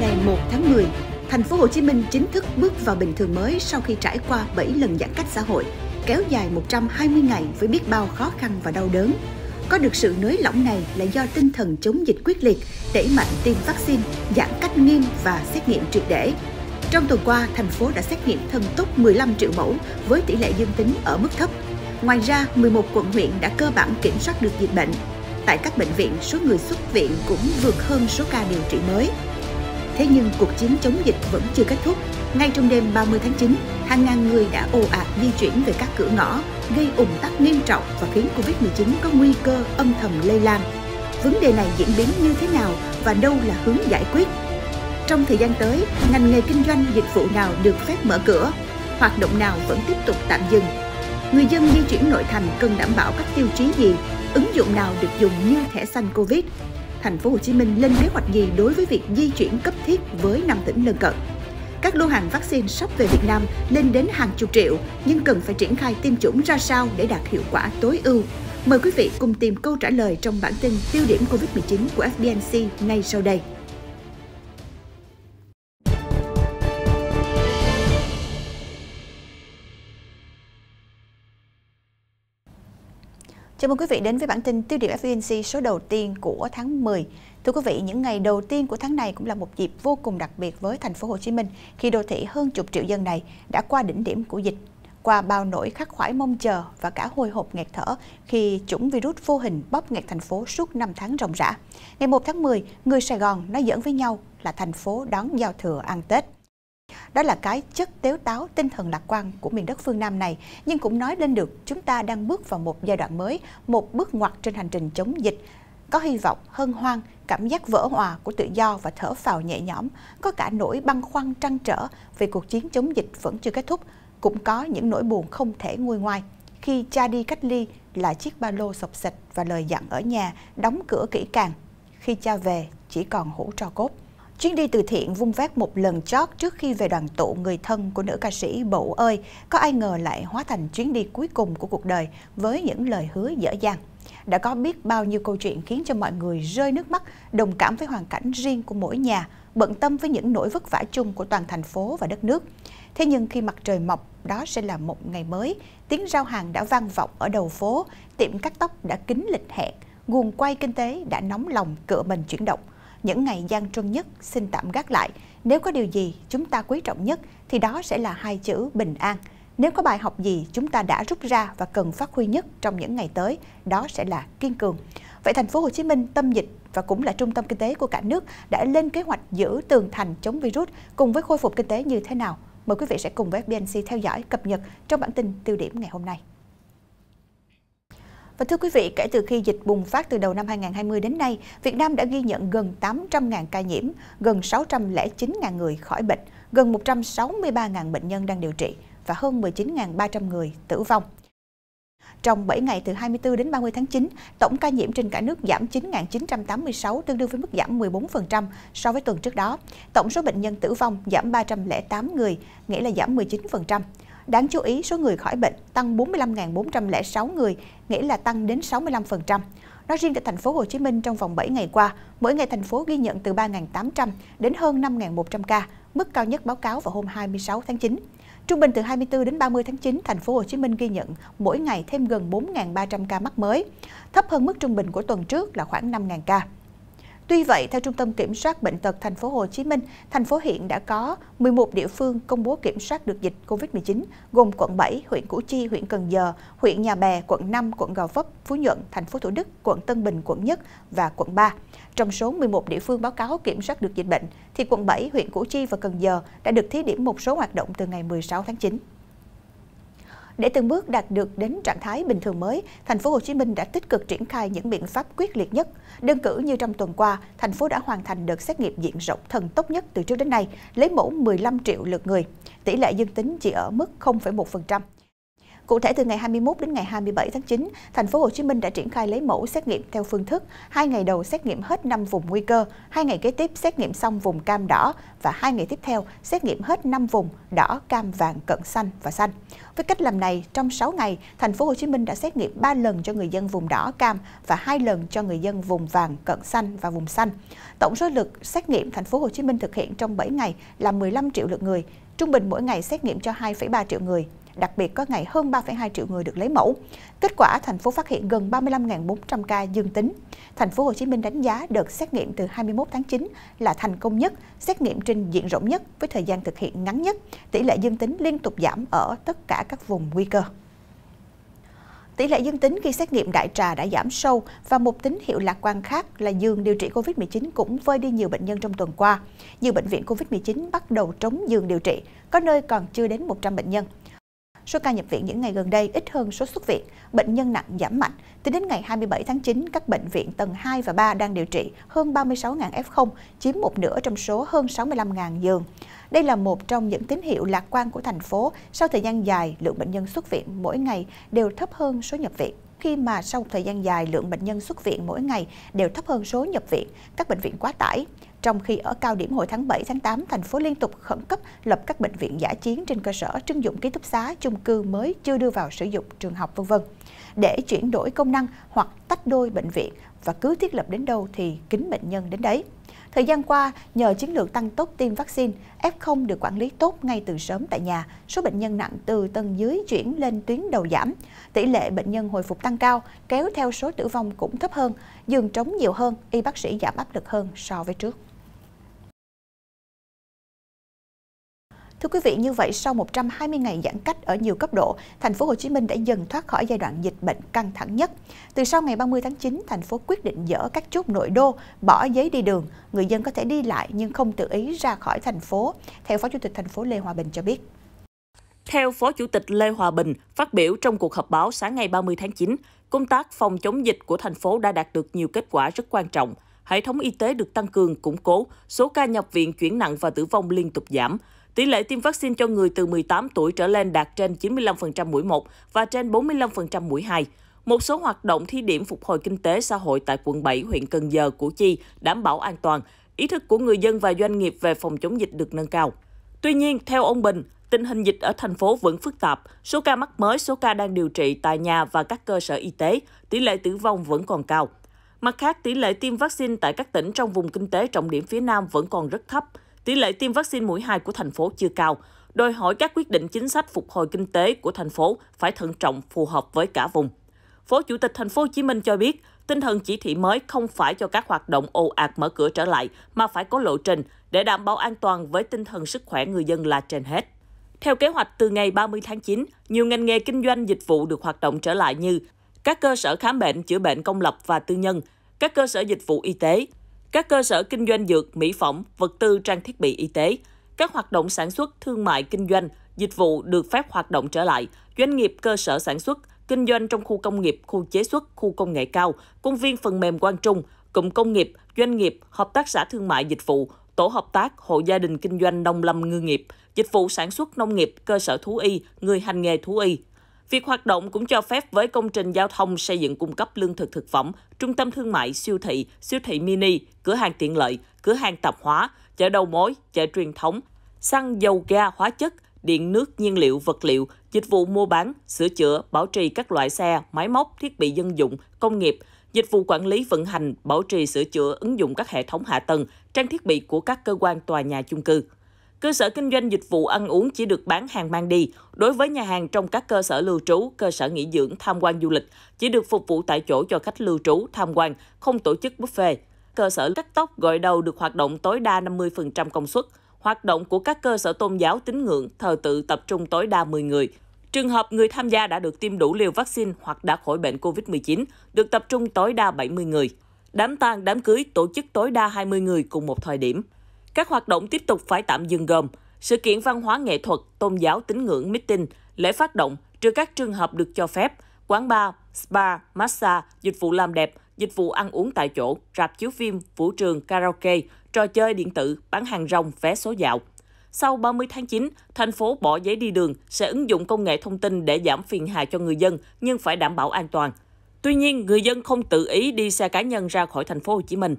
ngày 1 tháng 10, thành phố Hồ Chí Minh chính thức bước vào bình thường mới sau khi trải qua 7 lần giãn cách xã hội, kéo dài 120 ngày với biết bao khó khăn và đau đớn. Có được sự nới lỏng này là do tinh thần chống dịch quyết liệt, đẩy mạnh tiêm vaccine, giãn cách nghiêm và xét nghiệm triệt để. Trong tuần qua, thành phố đã xét nghiệm thần tốc 15 triệu mẫu với tỷ lệ dương tính ở mức thấp. Ngoài ra, 11 quận huyện đã cơ bản kiểm soát được dịch bệnh. Tại các bệnh viện, số người xuất viện cũng vượt hơn số ca điều trị mới. Thế nhưng cuộc chiến chống dịch vẫn chưa kết thúc. Ngay trong đêm 30 tháng 9, hàng ngàn người đã ồ ạt di chuyển về các cửa ngõ, gây ủng tắc nghiêm trọng và khiến Covid-19 có nguy cơ âm thầm lây lan. Vấn đề này diễn biến như thế nào và đâu là hướng giải quyết? Trong thời gian tới, ngành nghề kinh doanh dịch vụ nào được phép mở cửa? Hoạt động nào vẫn tiếp tục tạm dừng? Người dân di chuyển nội thành cần đảm bảo các tiêu chí gì? Ứng dụng nào được dùng như thẻ xanh Covid? thành phố Hồ Chí Minh lên kế hoạch gì đối với việc di chuyển cấp thiết với năm tỉnh lân cận. Các lô hàng vaccine sắp về Việt Nam lên đến hàng chục triệu, nhưng cần phải triển khai tiêm chủng ra sao để đạt hiệu quả tối ưu. Mời quý vị cùng tìm câu trả lời trong bản tin tiêu điểm COVID-19 của FBNC ngay sau đây. Chào mừng quý vị đến với bản tin tiêu điểm FVNC số đầu tiên của tháng 10. Thưa quý vị, những ngày đầu tiên của tháng này cũng là một dịp vô cùng đặc biệt với thành phố Hồ Chí Minh khi đô thị hơn chục triệu dân này đã qua đỉnh điểm của dịch, qua bao nỗi khắc khoải mong chờ và cả hồi hộp nghẹt thở khi chủng virus vô hình bóp nghẹt thành phố suốt 5 tháng ròng rã. Ngày 1 tháng 10, người Sài Gòn nói dẫn với nhau là thành phố đón giao thừa ăn Tết. Đó là cái chất tếu táo tinh thần lạc quan của miền đất phương Nam này, nhưng cũng nói lên được chúng ta đang bước vào một giai đoạn mới, một bước ngoặt trên hành trình chống dịch, có hy vọng hân hoan, cảm giác vỡ hòa của tự do và thở phào nhẹ nhõm, có cả nỗi băn khoăn trăn trở về cuộc chiến chống dịch vẫn chưa kết thúc, cũng có những nỗi buồn không thể nguôi ngoai khi cha đi cách ly là chiếc ba lô sọc sạch và lời dặn ở nhà đóng cửa kỹ càng khi cha về chỉ còn hũ tro cốt Chuyến đi từ thiện vung vét một lần chót trước khi về đoàn tụ người thân của nữ ca sĩ Bậu ơi, có ai ngờ lại hóa thành chuyến đi cuối cùng của cuộc đời với những lời hứa dở dàng. Đã có biết bao nhiêu câu chuyện khiến cho mọi người rơi nước mắt, đồng cảm với hoàn cảnh riêng của mỗi nhà, bận tâm với những nỗi vất vả chung của toàn thành phố và đất nước. Thế nhưng khi mặt trời mọc, đó sẽ là một ngày mới. Tiếng giao hàng đã vang vọng ở đầu phố, tiệm cắt tóc đã kín lịch hẹn, nguồn quay kinh tế đã nóng lòng cựa mình chuyển động những ngày gian truân nhất xin tạm gác lại. Nếu có điều gì chúng ta quý trọng nhất thì đó sẽ là hai chữ bình an. Nếu có bài học gì chúng ta đã rút ra và cần phát huy nhất trong những ngày tới, đó sẽ là kiên cường. Vậy thành phố Hồ Chí Minh tâm dịch và cũng là trung tâm kinh tế của cả nước đã lên kế hoạch giữ tường thành chống virus cùng với khôi phục kinh tế như thế nào? Mời quý vị sẽ cùng với FBNC theo dõi cập nhật trong bản tin tiêu điểm ngày hôm nay. Và thưa quý vị, kể từ khi dịch bùng phát từ đầu năm 2020 đến nay, Việt Nam đã ghi nhận gần 800.000 ca nhiễm, gần 609.000 người khỏi bệnh, gần 163.000 bệnh nhân đang điều trị và hơn 19.300 người tử vong. Trong 7 ngày từ 24 đến 30 tháng 9, tổng ca nhiễm trên cả nước giảm 9.986, tương đương với mức giảm 14% so với tuần trước đó. Tổng số bệnh nhân tử vong giảm 308 người, nghĩa là giảm 19%. Đáng chú ý, số người khỏi bệnh tăng 45.406 người, nghĩa là tăng đến 65%. Nói riêng tại thành phố Hồ Chí Minh trong vòng 7 ngày qua, mỗi ngày thành phố ghi nhận từ 3.800 đến hơn 5.100 ca, mức cao nhất báo cáo vào hôm 26 tháng 9. Trung bình từ 24 đến 30 tháng 9, thành phố Hồ Chí Minh ghi nhận mỗi ngày thêm gần 4.300 ca mắc mới, thấp hơn mức trung bình của tuần trước là khoảng 5.000 ca. Tuy vậy, theo Trung tâm Kiểm soát Bệnh tật Thành phố Hồ Chí Minh, thành phố hiện đã có 11 địa phương công bố kiểm soát được dịch COVID-19, gồm quận 7, huyện Củ Chi, huyện Cần Giờ, huyện Nhà Bè, quận 5, quận Gò Vấp, Phú Nhuận, thành phố Thủ Đức, quận Tân Bình, quận Nhất và quận 3. Trong số 11 địa phương báo cáo kiểm soát được dịch bệnh, thì quận 7, huyện Củ Chi và Cần Giờ đã được thí điểm một số hoạt động từ ngày 16 tháng 9. Để từng bước đạt được đến trạng thái bình thường mới, thành phố Hồ Chí Minh đã tích cực triển khai những biện pháp quyết liệt nhất. Đơn cử như trong tuần qua, thành phố đã hoàn thành đợt xét nghiệm diện rộng thần tốc nhất từ trước đến nay, lấy mẫu 15 triệu lượt người. Tỷ lệ dương tính chỉ ở mức 0,1%. Cụ thể từ ngày 21 đến ngày 27 tháng 9, thành phố Hồ Chí Minh đã triển khai lấy mẫu xét nghiệm theo phương thức hai ngày đầu xét nghiệm hết 5 vùng nguy cơ, hai ngày kế tiếp xét nghiệm xong vùng cam đỏ và hai ngày tiếp theo xét nghiệm hết 5 vùng đỏ, cam, vàng, cận xanh và xanh. Với cách làm này, trong 6 ngày, thành phố Hồ Chí Minh đã xét nghiệm 3 lần cho người dân vùng đỏ, cam và 2 lần cho người dân vùng vàng, cận xanh và vùng xanh. Tổng số lượt xét nghiệm thành phố Hồ Chí Minh thực hiện trong 7 ngày là 15 triệu lượt người, trung bình mỗi ngày xét nghiệm cho 2,3 triệu người đặc biệt có ngày hơn 3,2 triệu người được lấy mẫu. Kết quả, thành phố phát hiện gần 35.400 ca dương tính. Thành phố Hồ Chí Minh đánh giá đợt xét nghiệm từ 21 tháng 9 là thành công nhất, xét nghiệm trên diện rộng nhất với thời gian thực hiện ngắn nhất, tỷ lệ dương tính liên tục giảm ở tất cả các vùng nguy cơ. Tỷ lệ dương tính khi xét nghiệm đại trà đã giảm sâu và một tín hiệu lạc quan khác là giường điều trị COVID-19 cũng vơi đi nhiều bệnh nhân trong tuần qua. Nhiều bệnh viện COVID-19 bắt đầu trống giường điều trị, có nơi còn chưa đến 100 bệnh nhân. Số ca nhập viện những ngày gần đây ít hơn số xuất viện, bệnh nhân nặng giảm mạnh. Tính đến ngày 27 tháng 9, các bệnh viện tầng 2 và 3 đang điều trị hơn 36.000 F0, chiếm một nửa trong số hơn 65.000 giường. Đây là một trong những tín hiệu lạc quan của thành phố. Sau thời gian dài, lượng bệnh nhân xuất viện mỗi ngày đều thấp hơn số nhập viện khi mà sau thời gian dài lượng bệnh nhân xuất viện mỗi ngày đều thấp hơn số nhập viện, các bệnh viện quá tải. Trong khi ở cao điểm hồi tháng 7, tháng 8, thành phố liên tục khẩn cấp lập các bệnh viện giả chiến trên cơ sở trưng dụng ký túc xá, chung cư mới chưa đưa vào sử dụng trường học vân vân để chuyển đổi công năng hoặc tách đôi bệnh viện và cứ thiết lập đến đâu thì kính bệnh nhân đến đấy. Thời gian qua, nhờ chiến lược tăng tốc tiêm vaccine, F0 được quản lý tốt ngay từ sớm tại nhà, số bệnh nhân nặng từ tầng dưới chuyển lên tuyến đầu giảm, tỷ lệ bệnh nhân hồi phục tăng cao, kéo theo số tử vong cũng thấp hơn, giường trống nhiều hơn, y bác sĩ giảm áp lực hơn so với trước. Thưa quý vị, như vậy sau 120 ngày giãn cách ở nhiều cấp độ, thành phố Hồ Chí Minh đã dần thoát khỏi giai đoạn dịch bệnh căng thẳng nhất. Từ sau ngày 30 tháng 9, thành phố quyết định dỡ các chốt nội đô, bỏ giấy đi đường, người dân có thể đi lại nhưng không tự ý ra khỏi thành phố, theo Phó Chủ tịch thành phố Lê Hòa Bình cho biết. Theo Phó Chủ tịch Lê Hòa Bình phát biểu trong cuộc họp báo sáng ngày 30 tháng 9, công tác phòng chống dịch của thành phố đã đạt được nhiều kết quả rất quan trọng. Hệ thống y tế được tăng cường, củng cố, số ca nhập viện chuyển nặng và tử vong liên tục giảm, Tỷ lệ tiêm vaccine cho người từ 18 tuổi trở lên đạt trên 95% mũi 1 và trên 45% mũi 2. Một số hoạt động thí điểm phục hồi kinh tế xã hội tại quận 7, huyện Cần Giờ, Củ Chi đảm bảo an toàn, ý thức của người dân và doanh nghiệp về phòng chống dịch được nâng cao. Tuy nhiên, theo ông Bình, tình hình dịch ở thành phố vẫn phức tạp, số ca mắc mới, số ca đang điều trị tại nhà và các cơ sở y tế, tỷ lệ tử vong vẫn còn cao. Mặt khác, tỷ lệ tiêm vaccine tại các tỉnh trong vùng kinh tế trọng điểm phía Nam vẫn còn rất thấp, tỷ lệ tiêm vaccine mũi 2 của thành phố chưa cao, đòi hỏi các quyết định chính sách phục hồi kinh tế của thành phố phải thận trọng phù hợp với cả vùng. Phó Chủ tịch Thành phố Hồ Chí Minh cho biết, tinh thần chỉ thị mới không phải cho các hoạt động ồ ạt mở cửa trở lại mà phải có lộ trình để đảm bảo an toàn với tinh thần sức khỏe người dân là trên hết. Theo kế hoạch từ ngày 30 tháng 9, nhiều ngành nghề kinh doanh dịch vụ được hoạt động trở lại như các cơ sở khám bệnh, chữa bệnh công lập và tư nhân, các cơ sở dịch vụ y tế, các cơ sở kinh doanh dược, mỹ phẩm, vật tư trang thiết bị y tế, các hoạt động sản xuất, thương mại, kinh doanh, dịch vụ được phép hoạt động trở lại, doanh nghiệp cơ sở sản xuất, kinh doanh trong khu công nghiệp, khu chế xuất, khu công nghệ cao, công viên phần mềm Quang Trung, cụm công nghiệp, doanh nghiệp, hợp tác xã thương mại dịch vụ, tổ hợp tác, hộ gia đình kinh doanh nông lâm ngư nghiệp, dịch vụ sản xuất nông nghiệp, cơ sở thú y, người hành nghề thú y, Việc hoạt động cũng cho phép với công trình giao thông xây dựng cung cấp lương thực thực phẩm, trung tâm thương mại, siêu thị, siêu thị mini, cửa hàng tiện lợi, cửa hàng tạp hóa, chợ đầu mối, chợ truyền thống, xăng, dầu ga, hóa chất, điện nước, nhiên liệu, vật liệu, dịch vụ mua bán, sửa chữa, bảo trì các loại xe, máy móc, thiết bị dân dụng, công nghiệp, dịch vụ quản lý vận hành, bảo trì sửa chữa, ứng dụng các hệ thống hạ tầng, trang thiết bị của các cơ quan tòa nhà chung cư. Cơ sở kinh doanh dịch vụ ăn uống chỉ được bán hàng mang đi. Đối với nhà hàng trong các cơ sở lưu trú, cơ sở nghỉ dưỡng, tham quan du lịch, chỉ được phục vụ tại chỗ cho khách lưu trú, tham quan, không tổ chức buffet. Cơ sở cắt tóc gội đầu được hoạt động tối đa 50% công suất. Hoạt động của các cơ sở tôn giáo tín ngưỡng, thờ tự tập trung tối đa 10 người. Trường hợp người tham gia đã được tiêm đủ liều vaccine hoặc đã khỏi bệnh COVID-19, được tập trung tối đa 70 người. Đám tang, đám cưới tổ chức tối đa 20 người cùng một thời điểm. Các hoạt động tiếp tục phải tạm dừng gồm sự kiện văn hóa nghệ thuật, tôn giáo tín ngưỡng meeting, lễ phát động, trừ các trường hợp được cho phép, quán bar, spa, massage, dịch vụ làm đẹp, dịch vụ ăn uống tại chỗ, rạp chiếu phim, vũ trường, karaoke, trò chơi điện tử, bán hàng rong, vé số dạo. Sau 30 tháng 9, thành phố bỏ giấy đi đường sẽ ứng dụng công nghệ thông tin để giảm phiền hà cho người dân nhưng phải đảm bảo an toàn. Tuy nhiên, người dân không tự ý đi xe cá nhân ra khỏi thành phố Hồ Chí Minh.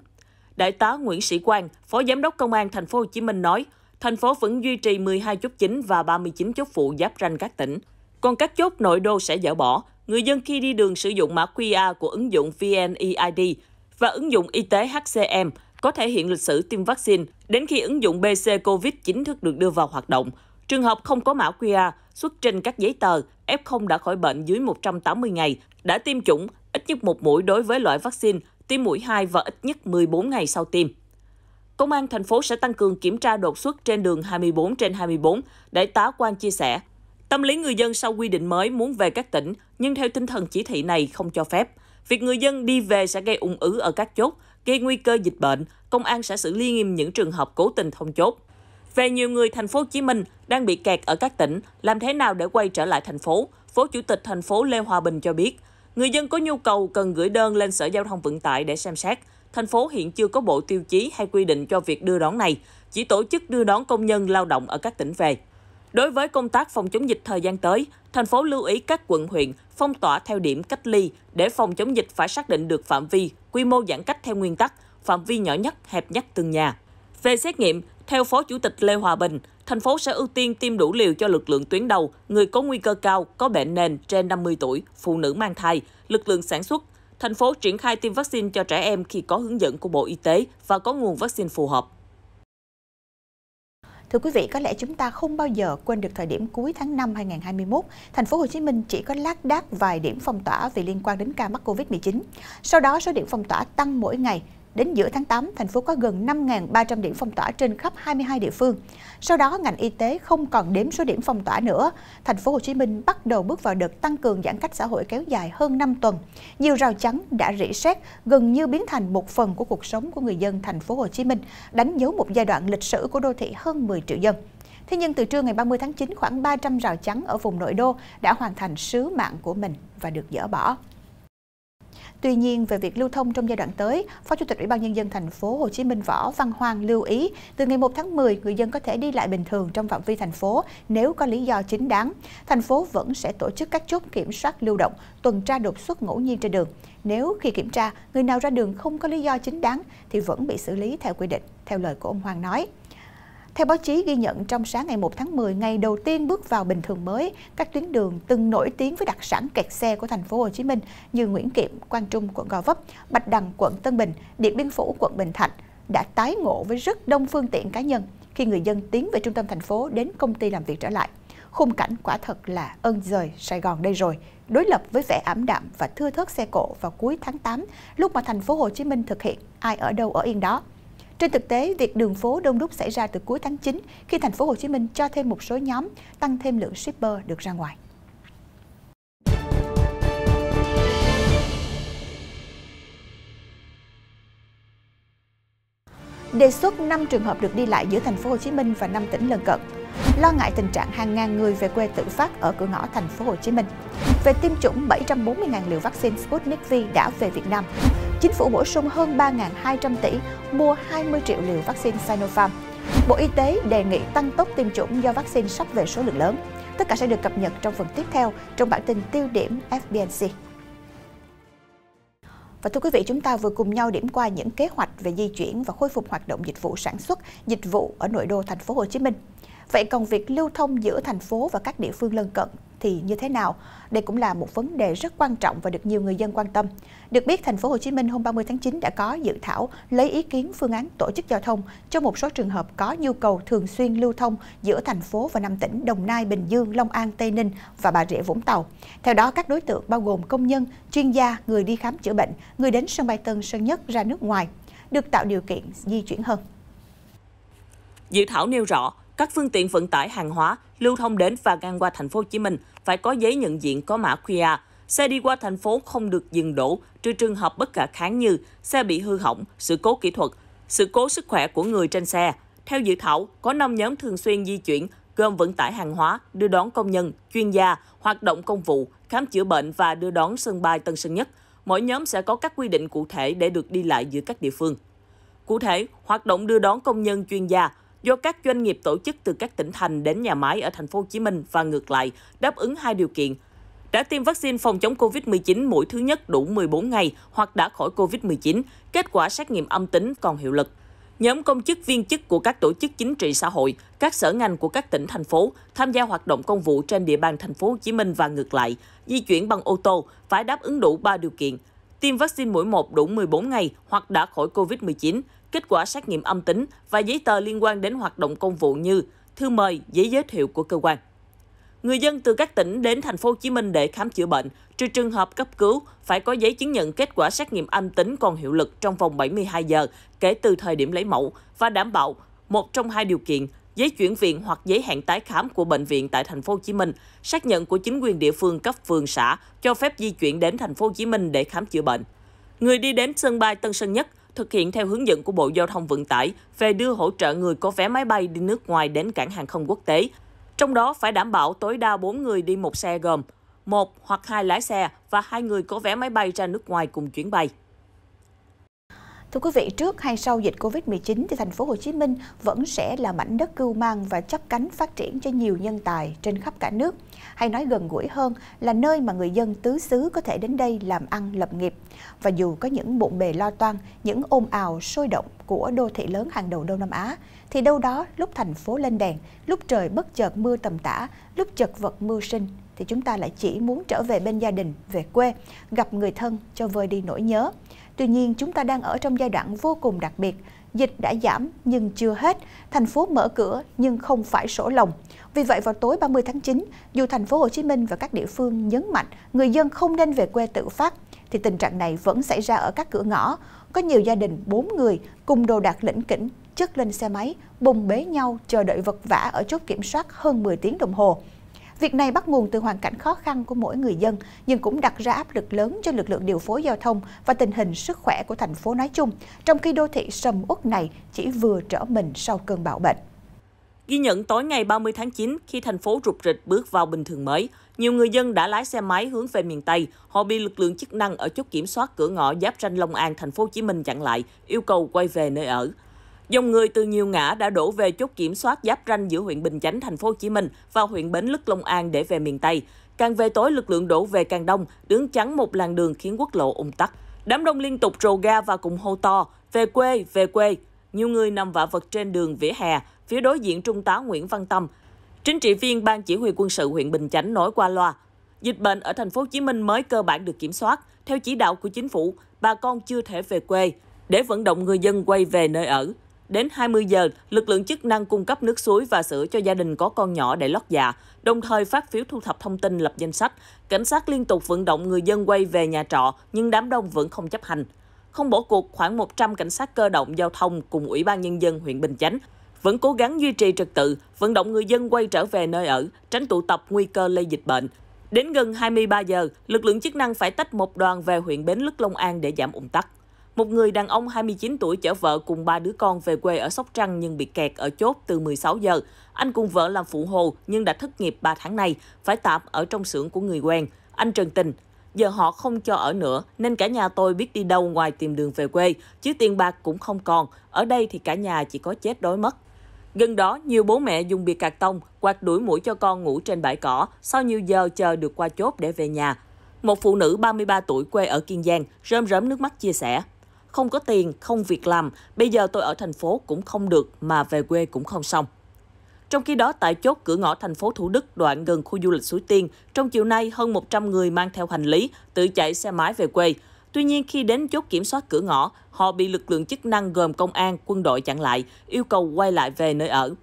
Đại tá Nguyễn Sĩ Quang, Phó Giám đốc Công an Thành phố Hồ Chí Minh nói, thành phố vẫn duy trì 12 chốt chính và 39 chốt phụ giáp ranh các tỉnh. Còn các chốt nội đô sẽ dỡ bỏ. Người dân khi đi đường sử dụng mã QR của ứng dụng VNEID và ứng dụng y tế HCM có thể hiện lịch sử tiêm vaccine đến khi ứng dụng BC COVID chính thức được đưa vào hoạt động. Trường hợp không có mã QR, xuất trình các giấy tờ, F0 đã khỏi bệnh dưới 180 ngày, đã tiêm chủng ít nhất một mũi đối với loại vaccine tiêm mũi 2 và ít nhất 14 ngày sau tiêm. Công an thành phố sẽ tăng cường kiểm tra đột xuất trên đường 24 trên 24, đại tá Quang chia sẻ. Tâm lý người dân sau quy định mới muốn về các tỉnh, nhưng theo tinh thần chỉ thị này không cho phép. Việc người dân đi về sẽ gây ung ứ ở các chốt, gây nguy cơ dịch bệnh, công an sẽ xử lý nghiêm những trường hợp cố tình thông chốt. Về nhiều người thành phố Hồ Chí Minh đang bị kẹt ở các tỉnh, làm thế nào để quay trở lại thành phố? Phó Chủ tịch thành phố Lê Hòa Bình cho biết, Người dân có nhu cầu cần gửi đơn lên Sở Giao thông Vận tải để xem xét. Thành phố hiện chưa có bộ tiêu chí hay quy định cho việc đưa đón này, chỉ tổ chức đưa đón công nhân lao động ở các tỉnh về. Đối với công tác phòng chống dịch thời gian tới, thành phố lưu ý các quận huyện phong tỏa theo điểm cách ly để phòng chống dịch phải xác định được phạm vi, quy mô giãn cách theo nguyên tắc, phạm vi nhỏ nhất, hẹp nhất từng nhà. Về xét nghiệm, theo Phó Chủ tịch Lê Hòa Bình, thành phố sẽ ưu tiên tiêm đủ liều cho lực lượng tuyến đầu, người có nguy cơ cao, có bệnh nền trên 50 tuổi, phụ nữ mang thai, lực lượng sản xuất. Thành phố triển khai tiêm vaccine cho trẻ em khi có hướng dẫn của Bộ Y tế và có nguồn vaccine phù hợp. Thưa quý vị, có lẽ chúng ta không bao giờ quên được thời điểm cuối tháng 5 2021, thành phố Hồ Chí Minh chỉ có lác đác vài điểm phong tỏa vì liên quan đến ca mắc Covid-19. Sau đó, số điểm phong tỏa tăng mỗi ngày Đến giữa tháng 8, thành phố có gần 5.300 điểm phong tỏa trên khắp 22 địa phương. Sau đó, ngành y tế không còn đếm số điểm phong tỏa nữa. Thành phố Hồ Chí Minh bắt đầu bước vào đợt tăng cường giãn cách xã hội kéo dài hơn 5 tuần. Nhiều rào chắn đã rỉ sét, gần như biến thành một phần của cuộc sống của người dân thành phố Hồ Chí Minh, đánh dấu một giai đoạn lịch sử của đô thị hơn 10 triệu dân. Thế nhưng từ trưa ngày 30 tháng 9, khoảng 300 rào chắn ở vùng nội đô đã hoàn thành sứ mạng của mình và được dỡ bỏ. Tuy nhiên, về việc lưu thông trong giai đoạn tới, Phó Chủ tịch Ủy ban Nhân dân thành phố Hồ Chí Minh Võ Văn Hoàng lưu ý, từ ngày 1 tháng 10, người dân có thể đi lại bình thường trong phạm vi thành phố nếu có lý do chính đáng. Thành phố vẫn sẽ tổ chức các chốt kiểm soát lưu động, tuần tra đột xuất ngẫu nhiên trên đường. Nếu khi kiểm tra, người nào ra đường không có lý do chính đáng thì vẫn bị xử lý theo quy định, theo lời của ông Hoàng nói. Theo báo chí ghi nhận trong sáng ngày 1 tháng 10, ngày đầu tiên bước vào bình thường mới, các tuyến đường từng nổi tiếng với đặc sản kẹt xe của thành phố Hồ Chí Minh như Nguyễn Kiệm, Quang Trung, quận Gò Vấp, Bạch Đằng, quận Tân Bình, Điện Biên Phủ, quận Bình Thạnh đã tái ngộ với rất đông phương tiện cá nhân khi người dân tiến về trung tâm thành phố đến công ty làm việc trở lại. Khung cảnh quả thật là ơn rời Sài Gòn đây rồi, đối lập với vẻ ảm đạm và thưa thớt xe cộ vào cuối tháng 8 lúc mà thành phố Hồ Chí Minh thực hiện ai ở đâu ở yên đó. Trên thực tế, việc đường phố đông đúc xảy ra từ cuối tháng 9 khi thành phố Hồ Chí Minh cho thêm một số nhóm tăng thêm lượng shipper được ra ngoài. đề xuất 5 trường hợp được đi lại giữa thành phố Hồ Chí Minh và 5 tỉnh lân cận. Lo ngại tình trạng hàng ngàn người về quê tự phát ở cửa ngõ thành phố Hồ Chí Minh. Về tiêm chủng 740.000 liều vaccine Sputnik V đã về Việt Nam chính phủ bổ sung hơn 3.200 tỷ mua 20 triệu liều vaccine Sinopharm. Bộ Y tế đề nghị tăng tốc tiêm chủng do vaccine sắp về số lượng lớn. Tất cả sẽ được cập nhật trong phần tiếp theo trong bản tin tiêu điểm FBNC. Và thưa quý vị, chúng ta vừa cùng nhau điểm qua những kế hoạch về di chuyển và khôi phục hoạt động dịch vụ sản xuất, dịch vụ ở nội đô thành phố Hồ Chí Minh. Vậy còn việc lưu thông giữa thành phố và các địa phương lân cận thì như thế nào? Đây cũng là một vấn đề rất quan trọng và được nhiều người dân quan tâm. Được biết, thành phố Hồ Chí Minh hôm 30 tháng 9 đã có dự thảo lấy ý kiến phương án tổ chức giao thông cho một số trường hợp có nhu cầu thường xuyên lưu thông giữa thành phố và năm tỉnh Đồng Nai, Bình Dương, Long An, Tây Ninh và Bà Rịa Vũng Tàu. Theo đó, các đối tượng bao gồm công nhân, chuyên gia, người đi khám chữa bệnh, người đến sân bay Tân Sơn Nhất ra nước ngoài được tạo điều kiện di chuyển hơn. Dự thảo nêu rõ, các phương tiện vận tải hàng hóa lưu thông đến và ngang qua thành phố Hồ Chí Minh phải có giấy nhận diện có mã QR. Xe đi qua thành phố không được dừng đổ trừ trường hợp bất khả kháng như xe bị hư hỏng, sự cố kỹ thuật, sự cố sức khỏe của người trên xe. Theo dự thảo, có 5 nhóm thường xuyên di chuyển gồm vận tải hàng hóa, đưa đón công nhân, chuyên gia, hoạt động công vụ, khám chữa bệnh và đưa đón sân bay Tân Sơn Nhất. Mỗi nhóm sẽ có các quy định cụ thể để được đi lại giữa các địa phương. Cụ thể, hoạt động đưa đón công nhân chuyên gia do các doanh nghiệp tổ chức từ các tỉnh thành đến nhà máy ở thành phố Hồ Chí Minh và ngược lại, đáp ứng hai điều kiện đã tiêm vaccine phòng chống COVID-19 mũi thứ nhất đủ 14 ngày hoặc đã khỏi COVID-19, kết quả xét nghiệm âm tính còn hiệu lực. Nhóm công chức viên chức của các tổ chức chính trị xã hội, các sở ngành của các tỉnh thành phố tham gia hoạt động công vụ trên địa bàn thành phố Hồ Chí Minh và ngược lại, di chuyển bằng ô tô phải đáp ứng đủ 3 điều kiện: tiêm vaccine mũi 1 đủ 14 ngày hoặc đã khỏi COVID-19, kết quả xét nghiệm âm tính và giấy tờ liên quan đến hoạt động công vụ như thư mời, giấy giới thiệu của cơ quan. Người dân từ các tỉnh đến thành phố Hồ Chí Minh để khám chữa bệnh, trừ trường hợp cấp cứu, phải có giấy chứng nhận kết quả xét nghiệm âm tính còn hiệu lực trong vòng 72 giờ kể từ thời điểm lấy mẫu và đảm bảo một trong hai điều kiện giấy chuyển viện hoặc giấy hẹn tái khám của bệnh viện tại thành phố Hồ Chí Minh, xác nhận của chính quyền địa phương cấp phường xã cho phép di chuyển đến thành phố Hồ Chí Minh để khám chữa bệnh. Người đi đến sân bay Tân Sơn Nhất thực hiện theo hướng dẫn của Bộ Giao thông Vận tải về đưa hỗ trợ người có vé máy bay đi nước ngoài đến cảng hàng không quốc tế. Trong đó phải đảm bảo tối đa 4 người đi một xe gồm một hoặc hai lái xe và hai người có vé máy bay ra nước ngoài cùng chuyến bay. Thưa quý vị, trước hay sau dịch Covid-19 thì thành phố Hồ Chí Minh vẫn sẽ là mảnh đất cưu mang và chấp cánh phát triển cho nhiều nhân tài trên khắp cả nước. Hay nói gần gũi hơn là nơi mà người dân tứ xứ có thể đến đây làm ăn lập nghiệp. Và dù có những bộn bề lo toan, những ồn ào sôi động của đô thị lớn hàng đầu Đông Nam Á, thì đâu đó lúc thành phố lên đèn, lúc trời bất chợt mưa tầm tã, lúc chật vật mưu sinh thì chúng ta lại chỉ muốn trở về bên gia đình, về quê, gặp người thân cho vơi đi nỗi nhớ. Tuy nhiên, chúng ta đang ở trong giai đoạn vô cùng đặc biệt. Dịch đã giảm nhưng chưa hết, thành phố mở cửa nhưng không phải sổ lồng. Vì vậy vào tối 30 tháng 9, dù thành phố Hồ Chí Minh và các địa phương nhấn mạnh người dân không nên về quê tự phát thì tình trạng này vẫn xảy ra ở các cửa ngõ. Có nhiều gia đình 4 người cùng đồ đạc lĩnh kỉnh chất lên xe máy, bùng bế nhau chờ đợi vật vã ở chốt kiểm soát hơn 10 tiếng đồng hồ. Việc này bắt nguồn từ hoàn cảnh khó khăn của mỗi người dân, nhưng cũng đặt ra áp lực lớn cho lực lượng điều phối giao thông và tình hình sức khỏe của thành phố nói chung, trong khi đô thị sầm uất này chỉ vừa trở mình sau cơn bão bệnh. Ghi nhận tối ngày 30 tháng 9, khi thành phố rụt rịch bước vào bình thường mới, nhiều người dân đã lái xe máy hướng về miền Tây. Họ bị lực lượng chức năng ở chốt kiểm soát cửa ngõ giáp ranh Long An, thành phố Hồ Chí Minh chặn lại, yêu cầu quay về nơi ở. Dòng người từ nhiều ngã đã đổ về chốt kiểm soát giáp ranh giữa huyện Bình Chánh, thành phố Hồ Chí Minh và huyện Bến Lức, Long An để về miền Tây. Càng về tối, lực lượng đổ về càng đông, đứng chắn một làn đường khiến quốc lộ ùn tắc. Đám đông liên tục rồ ga và cùng hô to, về quê, về quê. Nhiều người nằm vạ vật trên đường vỉa hè, phía đối diện Trung tá Nguyễn Văn Tâm. Chính trị viên Ban Chỉ huy quân sự huyện Bình Chánh nói qua loa, dịch bệnh ở thành phố Hồ Chí Minh mới cơ bản được kiểm soát. Theo chỉ đạo của chính phủ, bà con chưa thể về quê để vận động người dân quay về nơi ở. Đến 20 giờ, lực lượng chức năng cung cấp nước suối và sữa cho gia đình có con nhỏ để lót dạ, đồng thời phát phiếu thu thập thông tin lập danh sách. Cảnh sát liên tục vận động người dân quay về nhà trọ, nhưng đám đông vẫn không chấp hành. Không bỏ cuộc, khoảng 100 cảnh sát cơ động giao thông cùng Ủy ban Nhân dân huyện Bình Chánh vẫn cố gắng duy trì trật tự, vận động người dân quay trở về nơi ở, tránh tụ tập nguy cơ lây dịch bệnh. Đến gần 23 giờ, lực lượng chức năng phải tách một đoàn về huyện Bến Lức Long An để giảm ủng tắc. Một người đàn ông 29 tuổi chở vợ cùng ba đứa con về quê ở Sóc Trăng nhưng bị kẹt ở chốt từ 16 giờ. Anh cùng vợ làm phụ hồ nhưng đã thất nghiệp 3 tháng nay, phải tạm ở trong xưởng của người quen. Anh Trần Tình, giờ họ không cho ở nữa nên cả nhà tôi biết đi đâu ngoài tìm đường về quê, chứ tiền bạc cũng không còn, ở đây thì cả nhà chỉ có chết đói mất. Gần đó, nhiều bố mẹ dùng bìa cạc tông quạt đuổi mũi cho con ngủ trên bãi cỏ sau nhiều giờ chờ được qua chốt để về nhà. Một phụ nữ 33 tuổi quê ở Kiên Giang rơm rớm nước mắt chia sẻ không có tiền, không việc làm, bây giờ tôi ở thành phố cũng không được mà về quê cũng không xong. Trong khi đó, tại chốt cửa ngõ thành phố Thủ Đức đoạn gần khu du lịch Suối Tiên, trong chiều nay hơn 100 người mang theo hành lý, tự chạy xe máy về quê. Tuy nhiên, khi đến chốt kiểm soát cửa ngõ, họ bị lực lượng chức năng gồm công an, quân đội chặn lại, yêu cầu quay lại về nơi ở.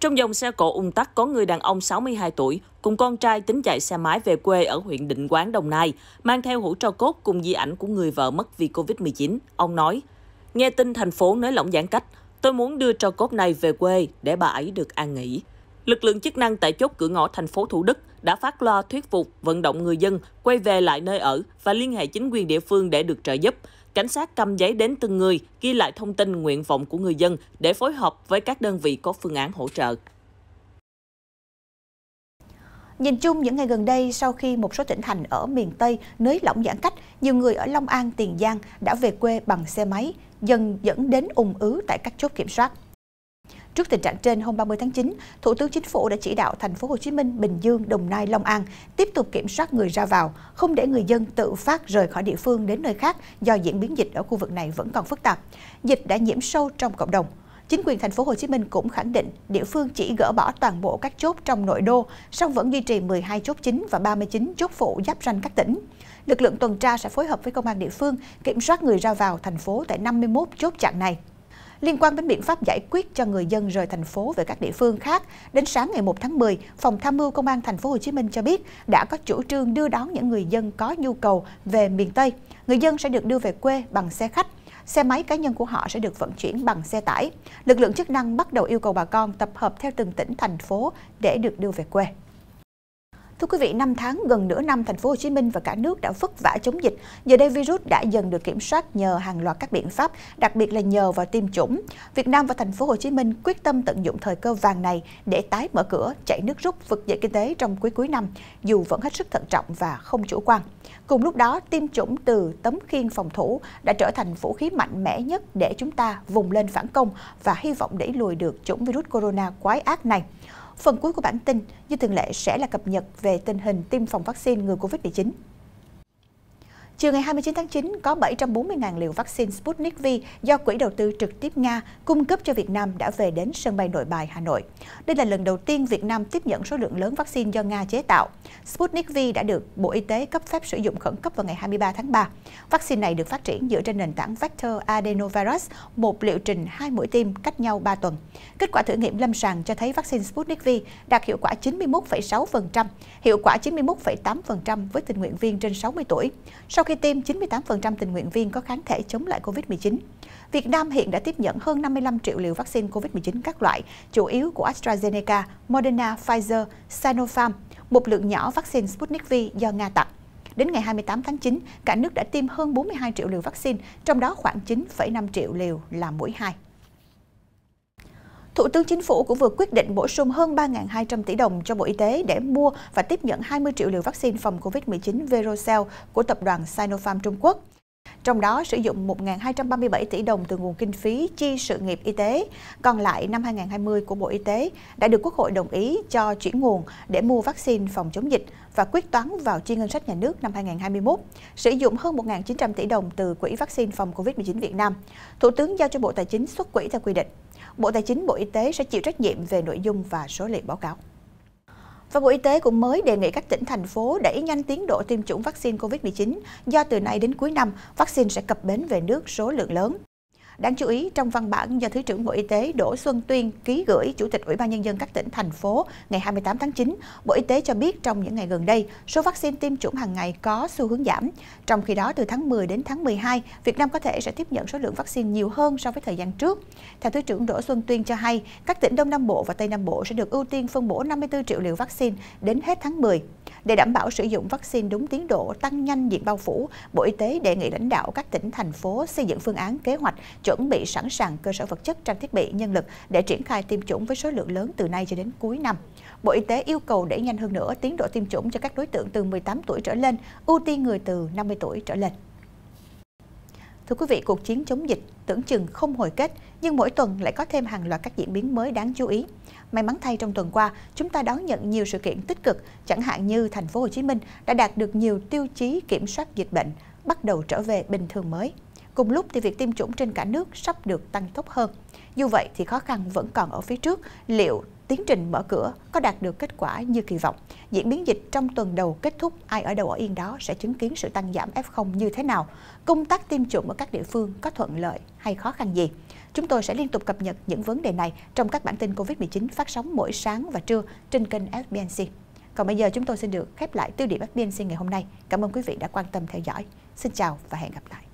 Trong dòng xe cộ ung tắc có người đàn ông 62 tuổi cùng con trai tính chạy xe máy về quê ở huyện Định Quán, Đồng Nai, mang theo hũ tro cốt cùng di ảnh của người vợ mất vì Covid-19. Ông nói, nghe tin thành phố nới lỏng giãn cách, tôi muốn đưa tro cốt này về quê để bà ấy được an nghỉ. Lực lượng chức năng tại chốt cửa ngõ thành phố Thủ Đức đã phát loa thuyết phục vận động người dân quay về lại nơi ở và liên hệ chính quyền địa phương để được trợ giúp cảnh sát cầm giấy đến từng người, ghi lại thông tin nguyện vọng của người dân để phối hợp với các đơn vị có phương án hỗ trợ. Nhìn chung những ngày gần đây, sau khi một số tỉnh thành ở miền Tây nới lỏng giãn cách, nhiều người ở Long An, Tiền Giang đã về quê bằng xe máy, dần dẫn đến ủng ứ tại các chốt kiểm soát. Trước tình trạng trên, hôm 30 tháng 9, Thủ tướng Chính phủ đã chỉ đạo thành phố Hồ Chí Minh, Bình Dương, Đồng Nai, Long An tiếp tục kiểm soát người ra vào, không để người dân tự phát rời khỏi địa phương đến nơi khác do diễn biến dịch ở khu vực này vẫn còn phức tạp. Dịch đã nhiễm sâu trong cộng đồng. Chính quyền thành phố Hồ Chí Minh cũng khẳng định địa phương chỉ gỡ bỏ toàn bộ các chốt trong nội đô, song vẫn duy trì 12 chốt chính và 39 chốt phụ giáp ranh các tỉnh. Lực lượng tuần tra sẽ phối hợp với công an địa phương kiểm soát người ra vào thành phố tại 51 chốt chặn này. Liên quan đến biện pháp giải quyết cho người dân rời thành phố về các địa phương khác, đến sáng ngày 1 tháng 10, Phòng Tham mưu Công an thành phố Hồ Chí Minh cho biết đã có chủ trương đưa đón những người dân có nhu cầu về miền Tây. Người dân sẽ được đưa về quê bằng xe khách xe máy cá nhân của họ sẽ được vận chuyển bằng xe tải. Lực lượng chức năng bắt đầu yêu cầu bà con tập hợp theo từng tỉnh, thành phố để được đưa về quê. Thưa quý vị, năm tháng gần nửa năm, thành phố Hồ Chí Minh và cả nước đã vất vả chống dịch. Giờ đây virus đã dần được kiểm soát nhờ hàng loạt các biện pháp, đặc biệt là nhờ vào tiêm chủng. Việt Nam và thành phố Hồ Chí Minh quyết tâm tận dụng thời cơ vàng này để tái mở cửa, chạy nước rút vực dậy kinh tế trong cuối cuối năm, dù vẫn hết sức thận trọng và không chủ quan. Cùng lúc đó, tiêm chủng từ tấm khiên phòng thủ đã trở thành vũ khí mạnh mẽ nhất để chúng ta vùng lên phản công và hy vọng đẩy lùi được chủng virus corona quái ác này. Phần cuối của bản tin, như thường lệ sẽ là cập nhật về tình hình tiêm phòng vaccine ngừa COVID-19. Chiều ngày 29 tháng 9, có 740.000 liều vaccine Sputnik V do Quỹ đầu tư trực tiếp Nga cung cấp cho Việt Nam đã về đến sân bay nội bài Hà Nội. Đây là lần đầu tiên Việt Nam tiếp nhận số lượng lớn vaccine do Nga chế tạo. Sputnik V đã được Bộ Y tế cấp phép sử dụng khẩn cấp vào ngày 23 tháng 3. Vaccine này được phát triển dựa trên nền tảng vector adenovirus, một liệu trình hai mũi tiêm cách nhau 3 tuần. Kết quả thử nghiệm lâm sàng cho thấy vaccine Sputnik V đạt hiệu quả 91,6%, hiệu quả 91,8% với tình nguyện viên trên 60 tuổi. Sau khi tiêm, 98% tình nguyện viên có kháng thể chống lại COVID-19. Việt Nam hiện đã tiếp nhận hơn 55 triệu liều vaccine COVID-19 các loại, chủ yếu của AstraZeneca, Moderna, Pfizer, Sinopharm, một lượng nhỏ vaccine Sputnik V do Nga tặng. Đến ngày 28 tháng 9, cả nước đã tiêm hơn 42 triệu liều vaccine, trong đó khoảng 9,5 triệu liều là mũi 2. Thủ tướng Chính phủ cũng vừa quyết định bổ sung hơn 3.200 tỷ đồng cho Bộ Y tế để mua và tiếp nhận 20 triệu liều vaccine phòng COVID-19 Verocell của tập đoàn Sinopharm Trung Quốc. Trong đó sử dụng 1.237 tỷ đồng từ nguồn kinh phí chi sự nghiệp y tế, còn lại năm 2020 của Bộ Y tế đã được Quốc hội đồng ý cho chuyển nguồn để mua vaccine phòng chống dịch và quyết toán vào chi ngân sách nhà nước năm 2021, sử dụng hơn 1.900 tỷ đồng từ Quỹ vaccine phòng COVID-19 Việt Nam. Thủ tướng giao cho Bộ Tài chính xuất quỹ theo quy định. Bộ Tài chính, Bộ Y tế sẽ chịu trách nhiệm về nội dung và số liệu báo cáo. Và Bộ Y tế cũng mới đề nghị các tỉnh, thành phố đẩy nhanh tiến độ tiêm chủng vaccine COVID-19 do từ nay đến cuối năm, vaccine sẽ cập bến về nước số lượng lớn. Đáng chú ý, trong văn bản do Thứ trưởng Bộ Y tế Đỗ Xuân Tuyên ký gửi Chủ tịch Ủy ban Nhân dân các tỉnh, thành phố ngày 28 tháng 9, Bộ Y tế cho biết trong những ngày gần đây, số vaccine tiêm chủng hàng ngày có xu hướng giảm. Trong khi đó, từ tháng 10 đến tháng 12, Việt Nam có thể sẽ tiếp nhận số lượng vaccine nhiều hơn so với thời gian trước. Theo Thứ trưởng Đỗ Xuân Tuyên cho hay, các tỉnh Đông Nam Bộ và Tây Nam Bộ sẽ được ưu tiên phân bổ 54 triệu liều vaccine đến hết tháng 10. Để đảm bảo sử dụng vaccine đúng tiến độ tăng nhanh diện bao phủ, Bộ Y tế đề nghị lãnh đạo các tỉnh, thành phố xây dựng phương án kế hoạch chuẩn bị sẵn sàng cơ sở vật chất, trang thiết bị, nhân lực để triển khai tiêm chủng với số lượng lớn từ nay cho đến cuối năm. Bộ Y tế yêu cầu đẩy nhanh hơn nữa tiến độ tiêm chủng cho các đối tượng từ 18 tuổi trở lên, ưu tiên người từ 50 tuổi trở lên. Thưa quý vị, cuộc chiến chống dịch tưởng chừng không hồi kết, nhưng mỗi tuần lại có thêm hàng loạt các diễn biến mới đáng chú ý. May mắn thay trong tuần qua, chúng ta đón nhận nhiều sự kiện tích cực, chẳng hạn như thành phố Hồ Chí Minh đã đạt được nhiều tiêu chí kiểm soát dịch bệnh, bắt đầu trở về bình thường mới. Cùng lúc thì việc tiêm chủng trên cả nước sắp được tăng tốc hơn. Dù vậy thì khó khăn vẫn còn ở phía trước, liệu tiến trình mở cửa có đạt được kết quả như kỳ vọng. Diễn biến dịch trong tuần đầu kết thúc, ai ở đâu ở yên đó sẽ chứng kiến sự tăng giảm F0 như thế nào, công tác tiêm chủng ở các địa phương có thuận lợi hay khó khăn gì. Chúng tôi sẽ liên tục cập nhật những vấn đề này trong các bản tin COVID-19 phát sóng mỗi sáng và trưa trên kênh FBNC. Còn bây giờ chúng tôi xin được khép lại tiêu điểm FBNC ngày hôm nay. Cảm ơn quý vị đã quan tâm theo dõi. Xin chào và hẹn gặp lại.